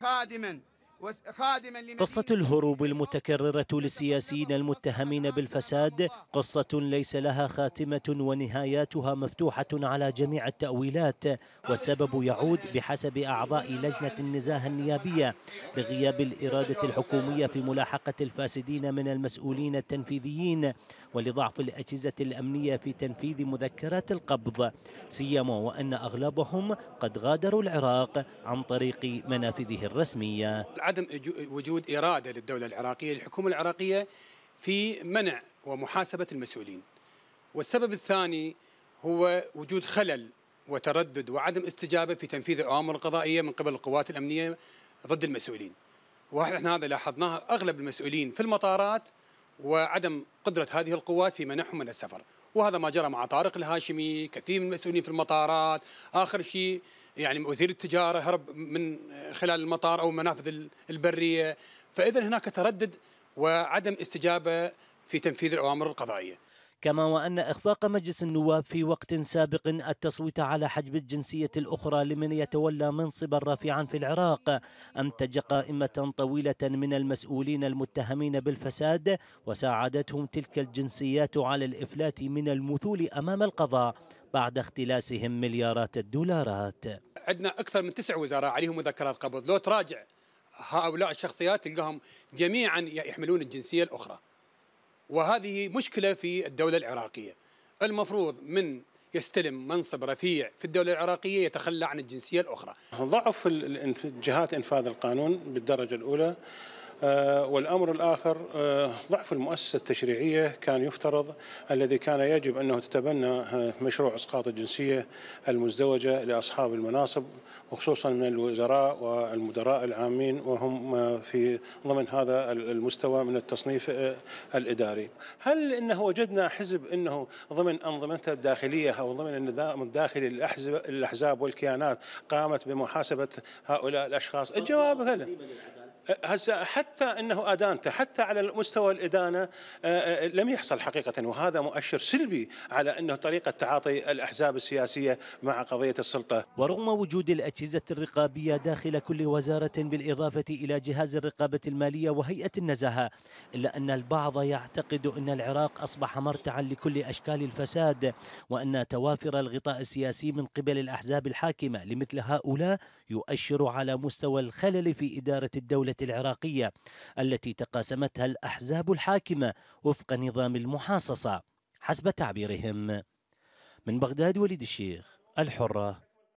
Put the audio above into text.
قادما قصة الهروب المتكررة للسياسيين المتهمين بالفساد قصة ليس لها خاتمة ونهاياتها مفتوحة على جميع التأويلات والسبب يعود بحسب أعضاء لجنة النزاهة النيابية لغياب الإرادة الحكومية في ملاحقة الفاسدين من المسؤولين التنفيذيين ولضعف الأجهزة الأمنية في تنفيذ مذكرات القبض سيما وأن أغلبهم قد غادروا العراق عن طريق منافذه الرسمية عدم وجود إرادة للدولة العراقية للحكومة العراقية في منع ومحاسبة المسؤولين والسبب الثاني هو وجود خلل وتردد وعدم استجابة في تنفيذ الأوامر القضائية من قبل القوات الأمنية ضد المسؤولين واحنا هذا لاحظناه أغلب المسؤولين في المطارات وعدم قدرة هذه القوات في منعهم من السفر وهذا ما جرى مع طارق الهاشمي كثير من المسؤولين في المطارات آخر شيء يعني وزير التجارة هرب من خلال المطار أو المنافذ البرية فإذا هناك تردد وعدم استجابة في تنفيذ الأوامر القضائية كما وأن إخفاق مجلس النواب في وقت سابق التصويت على حجب الجنسية الأخرى لمن يتولى منصبا رافعا في العراق أنتج قائمة طويلة من المسؤولين المتهمين بالفساد وساعدتهم تلك الجنسيات على الإفلات من المثول أمام القضاء بعد اختلاسهم مليارات الدولارات عندنا أكثر من تسع وزراء عليهم مذكرات قبض لو تراجع هؤلاء الشخصيات تلقاهم جميعا يحملون الجنسية الأخرى وهذه مشكلة في الدولة العراقية المفروض من يستلم منصب رفيع في الدولة العراقية يتخلى عن الجنسية الأخرى ضعف جهات إنفاذ القانون بالدرجة الأولى آه، والأمر الآخر آه، ضعف المؤسسة التشريعية كان يفترض الذي كان يجب أنه تتبنى آه، مشروع إسقاط الجنسية المزدوجة لأصحاب المناصب وخصوصا من الوزراء والمدراء العامين وهم في ضمن هذا المستوى من التصنيف الإداري هل أنه وجدنا حزب أنه ضمن أنظمته الداخلية أو ضمن النظام الداخلي للأحزاب والكيانات قامت بمحاسبة هؤلاء الأشخاص الجواب غلط هسه حتى انه ادانته حتى على مستوى الادانه آه، آه، لم يحصل حقيقه وهذا مؤشر سلبي على انه طريقه تعاطي الاحزاب السياسيه مع قضيه السلطه. ورغم وجود الاجهزه الرقابيه داخل كل وزاره بالاضافه الى جهاز الرقابه الماليه وهيئه النزاهه الا ان البعض يعتقد ان العراق اصبح مرتعا لكل اشكال الفساد وان توافر الغطاء السياسي من قبل الاحزاب الحاكمه لمثل هؤلاء يؤشر على مستوى الخلل في اداره الدوله العراقية التي تقاسمتها الأحزاب الحاكمة وفق نظام المحاصصة حسب تعبيرهم من بغداد وليد الشيخ الحرة